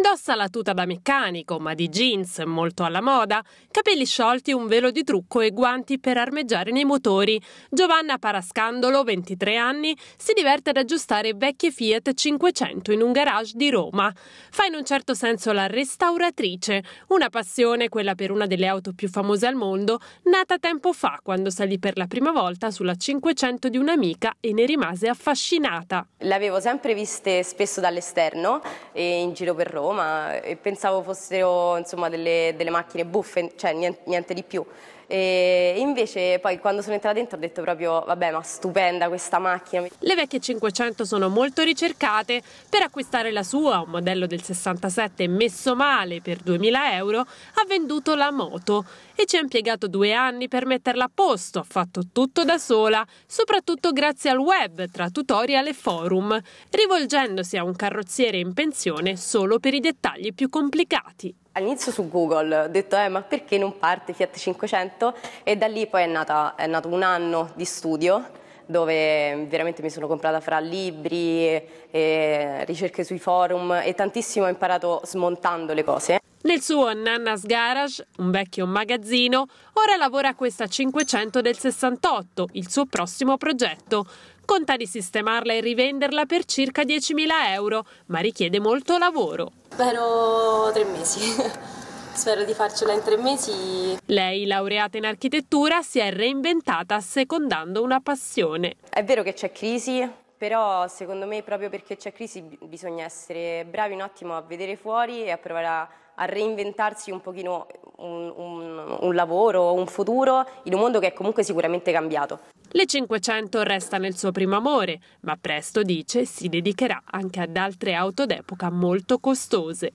Indossa la tuta da meccanico, ma di jeans molto alla moda, capelli sciolti, un velo di trucco e guanti per armeggiare nei motori. Giovanna Parascandolo, 23 anni, si diverte ad aggiustare vecchie Fiat 500 in un garage di Roma. Fa in un certo senso la restauratrice, una passione, quella per una delle auto più famose al mondo, nata tempo fa quando salì per la prima volta sulla 500 di un'amica e ne rimase affascinata. L'avevo sempre viste spesso dall'esterno e in giro per Roma Roma e pensavo fossero insomma, delle, delle, macchine buffe, cioè niente, niente di più. E invece poi quando sono entrata dentro ho detto proprio vabbè ma stupenda questa macchina. Le vecchie 500 sono molto ricercate, per acquistare la sua, un modello del 67 messo male per 2000 euro, ha venduto la moto e ci ha impiegato due anni per metterla a posto, ha fatto tutto da sola, soprattutto grazie al web tra tutorial e forum, rivolgendosi a un carrozziere in pensione solo per i dettagli più complicati all'inizio su Google, ho detto eh, ma perché non parte Fiat 500 e da lì poi è, nata, è nato un anno di studio dove veramente mi sono comprata fra libri, ricerche sui forum e tantissimo ho imparato smontando le cose. Nel suo Nanna's Garage, un vecchio magazzino, ora lavora a questa 500 del 68, il suo prossimo progetto conta di sistemarla e rivenderla per circa 10.000 euro, ma richiede molto lavoro. Spero tre mesi. Spero di farcela in tre mesi. Lei, laureata in architettura, si è reinventata secondando una passione. È vero che c'è crisi, però secondo me proprio perché c'è crisi bisogna essere bravi un attimo a vedere fuori e a provare a, a reinventarsi un pochino un, un, un lavoro, un futuro in un mondo che è comunque sicuramente cambiato. Le 500 resta nel suo primo amore, ma presto, dice, si dedicherà anche ad altre auto d'epoca molto costose.